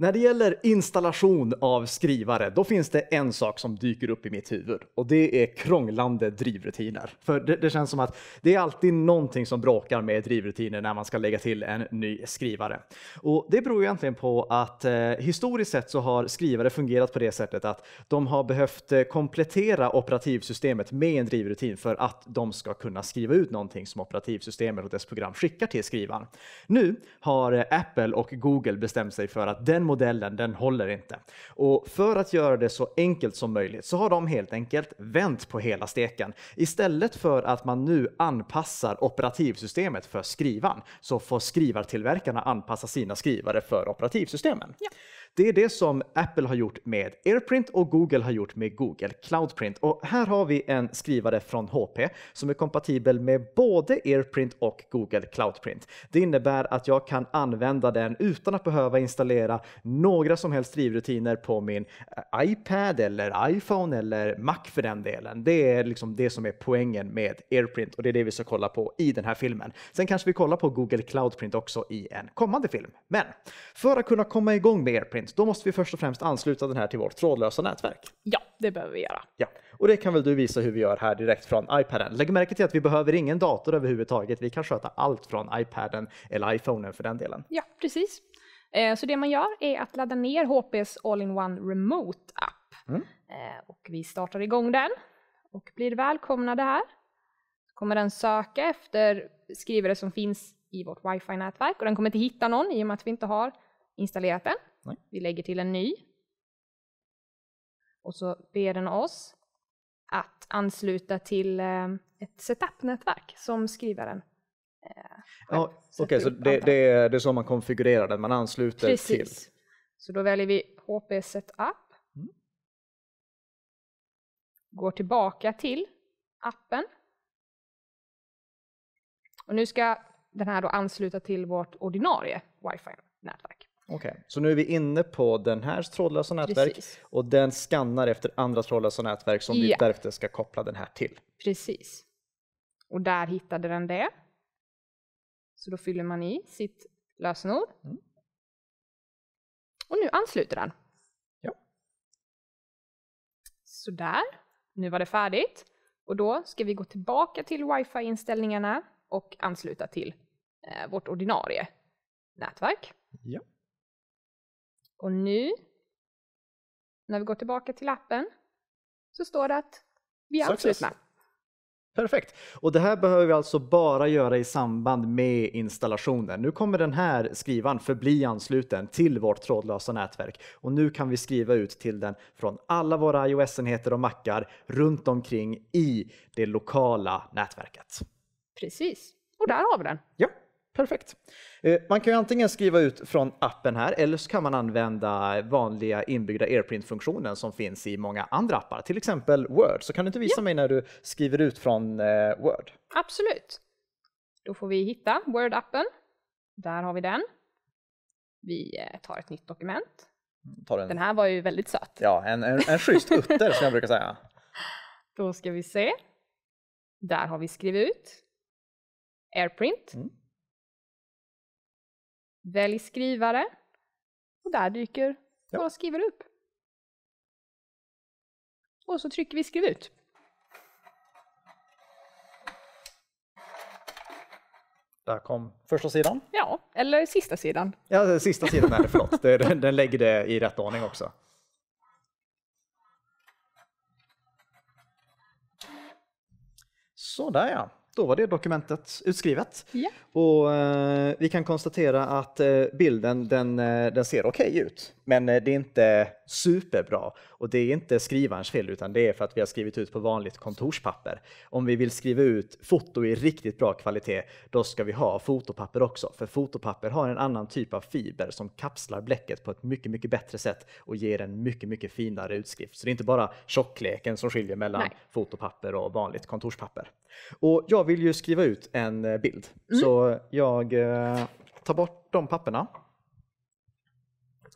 När det gäller installation av skrivare, då finns det en sak som dyker upp i mitt huvud och det är krånglande drivrutiner. För det, det känns som att det är alltid någonting som bråkar med drivrutiner när man ska lägga till en ny skrivare. Och det beror egentligen på att eh, historiskt sett så har skrivare fungerat på det sättet att de har behövt eh, komplettera operativsystemet med en drivrutin för att de ska kunna skriva ut någonting som operativsystemet och dess program skickar till skrivaren. Nu har eh, Apple och Google bestämt sig för att den modellen, den håller inte. Och för att göra det så enkelt som möjligt så har de helt enkelt vänt på hela steken. Istället för att man nu anpassar operativsystemet för skrivaren så får skrivartillverkarna anpassa sina skrivare för operativsystemen. Ja. Det är det som Apple har gjort med AirPrint och Google har gjort med Google Cloudprint. Och här har vi en skrivare från HP som är kompatibel med både AirPrint och Google Cloudprint. Det innebär att jag kan använda den utan att behöva installera några som helst drivrutiner på min eh, iPad eller iPhone eller Mac för den delen. Det är liksom det som är poängen med AirPrint och det är det vi ska kolla på i den här filmen. Sen kanske vi kollar på Google Cloudprint också i en kommande film. Men för att kunna komma igång med AirPrint mängd, då måste vi först och främst ansluta den här till vårt trådlösa nätverk. Ja, det behöver vi göra. Ja, och det kan väl du visa hur vi gör här direkt från iPaden. Lägg märke till att vi behöver ingen dator överhuvudtaget. Vi kan sköta allt från iPaden eller iPhonen för den delen. Ja, precis. Eh, så det man gör är att ladda ner HPs All-in-One Remote-app. Mm. Eh, och vi startar igång den och blir välkomnade här. Kommer den söka efter skrivare som finns i vårt wifi-nätverk och den kommer inte hitta någon i och med att vi inte har installerat den. Nej. Vi lägger till en ny. Och så ber den oss att ansluta till eh, ett setup-nätverk som skrivaren eh, Ja, Okej, okay, så det, det, är, det är så man konfigurerar den, man ansluter Precis. till? Så då väljer vi HP Setup. Mm. Går tillbaka till appen. Och nu ska den här då ansluta till vårt ordinarie wifi-nätverk. Okej, okay. så nu är vi inne på den här trådlösa nätverk Precis. och den skannar efter andra trådlösa nätverk som vi därefter ska koppla den här till. Precis. Och där hittade den det. Så då fyller man i sitt lösenord. Mm. Och nu ansluter den. Ja. Sådär, nu var det färdigt. Och då ska vi gå tillbaka till wifi-inställningarna och ansluta till eh, vårt ordinarie nätverk. Ja. Och nu, när vi går tillbaka till appen, så står det att vi är anslutna. Perfekt. Och det här behöver vi alltså bara göra i samband med installationen. Nu kommer den här skrivan förbli ansluten till vårt trådlösa nätverk och nu kan vi skriva ut till den från alla våra iOS-enheter och mackar runt omkring i det lokala nätverket. Precis. Och där har vi den. Ja. Perfekt. Eh, man kan ju antingen skriva ut från appen här eller så kan man använda vanliga inbyggda AirPrint-funktionen som finns i många andra appar, till exempel Word. Så kan du inte visa ja. mig när du skriver ut från eh, Word? Absolut. Då får vi hitta Word-appen. Där har vi den. Vi eh, tar ett nytt dokument. Mm, en... Den här var ju väldigt söt. Ja, en, en, en schysst utter som jag brukar säga. Då ska vi se. Där har vi skrivit ut AirPrint. Mm. Välj skrivare och där dyker ja. våra skrivare upp. Och så trycker vi skriv ut. Där kom första sidan. Ja, eller sista sidan. Ja, sista sidan är det, förlåt. Den, den lägger det i rätt ordning också. Sådär ja då var det dokumentet utskrivet. Yeah. Och eh, vi kan konstatera att eh, bilden den, eh, den ser okej okay ut, men eh, det är inte superbra. Och det är inte skrivarens fel, utan det är för att vi har skrivit ut på vanligt kontorspapper. Om vi vill skriva ut foto i riktigt bra kvalitet, då ska vi ha fotopapper också. För fotopapper har en annan typ av fiber som kapslar bläcket på ett mycket, mycket bättre sätt och ger en mycket, mycket finare utskrift. Så det är inte bara tjockleken som skiljer mellan Nej. fotopapper och vanligt kontorspapper. Och jag vill ju skriva ut en eh, bild. Mm. Så jag eh, tar bort de papperna.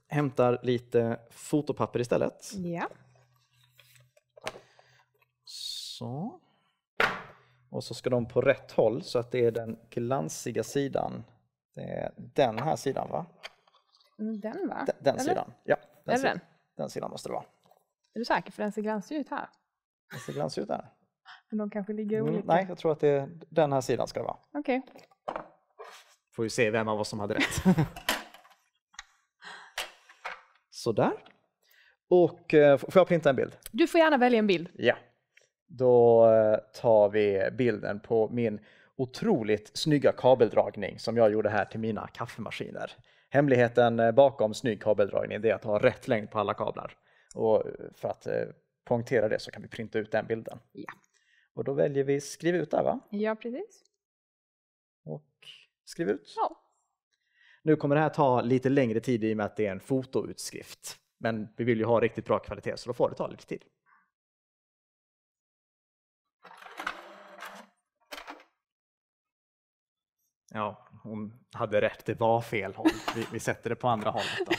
Hämtar lite fotopapper istället. Ja. Så. Och så ska de på rätt håll så att det är den glansiga sidan. Det är den här sidan va? Mm, den va? Den, den sidan. Ja, den, sidan. den? den sidan måste det vara. Är du säker? För den ser glansig ut här. Den ser glansig ut där. De kanske ligger mm, olika? Mm, nej, jag tror att det är den här sidan ska det vara. Okej. Okay. Får vi se vem av oss som hade rätt. Sådär. Och eh, får jag printa en bild? Du får gärna välja en bild. Ja. Då eh, tar vi bilden på min otroligt snygga kabeldragning som jag gjorde här till mina kaffemaskiner. Hemligheten eh, bakom snygg kabeldragning är att ha rätt längd på alla kablar. Och för att poängtera det så kan vi printa ut den bilden. Ja. Och då väljer vi skriv ut där va? Ja, precis. Och skriv ut. Ja. Nu kommer det här ta lite längre tid i och med att det är en fotoutskrift. Men vi vill ju ha riktigt bra kvalitet så då får det ta lite tid. Ja, hon hade rätt, det var fel håll. Vi, vi sätter det på andra hållet. Då.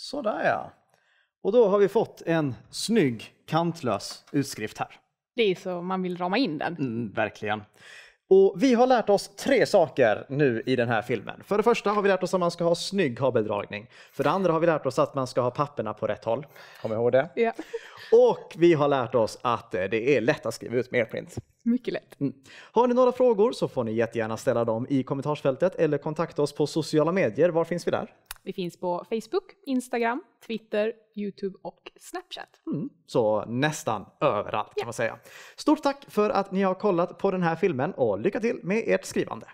Sådär ja. Och då har vi fått en snygg kantlös utskrift här. Det är så man vill rama in den. Mm, verkligen. Och vi har lärt oss tre saker nu i den här filmen. För det första har vi lärt oss att man ska ha snygg kabeldragning. För det andra har vi lärt oss att man ska ha papperna på rätt håll. Kom ihåg det. Ja. Och vi har lärt oss att eh, det är lätt att skriva ut med AirPrint. Mycket lätt. Mm. Har ni några frågor så får ni jättegärna ställa dem i kommentarsfältet eller kontakta oss på sociala medier. Var finns vi där? Vi finns på Facebook, Instagram, Twitter, YouTube och Snapchat. Mm, så nästan överallt kan yeah. man säga. Stort tack för att ni har kollat på den här filmen och lycka till med ert skrivande!